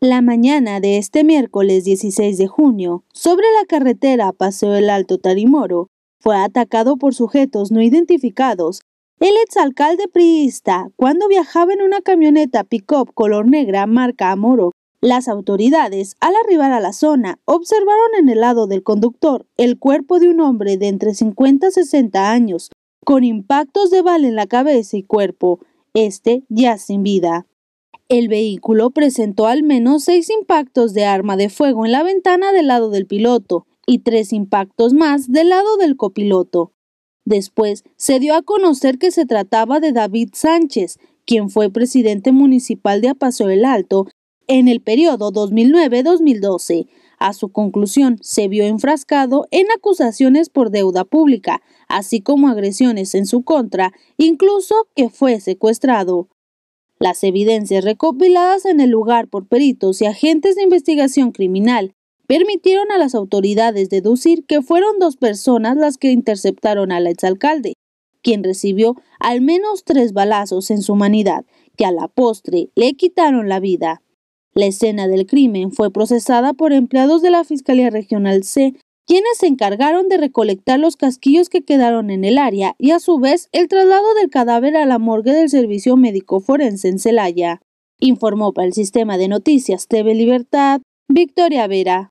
La mañana de este miércoles 16 de junio, sobre la carretera Paseo el Alto Tarimoro, fue atacado por sujetos no identificados. El exalcalde priista, cuando viajaba en una camioneta pick-up color negra marca Amoro, las autoridades, al arribar a la zona, observaron en el lado del conductor el cuerpo de un hombre de entre 50 y 60 años, con impactos de bala en la cabeza y cuerpo, este ya sin vida. El vehículo presentó al menos seis impactos de arma de fuego en la ventana del lado del piloto y tres impactos más del lado del copiloto. Después se dio a conocer que se trataba de David Sánchez, quien fue presidente municipal de Apaso el Alto en el periodo 2009-2012. A su conclusión, se vio enfrascado en acusaciones por deuda pública, así como agresiones en su contra, incluso que fue secuestrado. Las evidencias recopiladas en el lugar por peritos y agentes de investigación criminal permitieron a las autoridades deducir que fueron dos personas las que interceptaron al exalcalde, quien recibió al menos tres balazos en su humanidad, que a la postre le quitaron la vida. La escena del crimen fue procesada por empleados de la Fiscalía Regional C quienes se encargaron de recolectar los casquillos que quedaron en el área y a su vez el traslado del cadáver a la morgue del Servicio Médico Forense en Celaya, informó para el sistema de noticias TV Libertad Victoria Vera.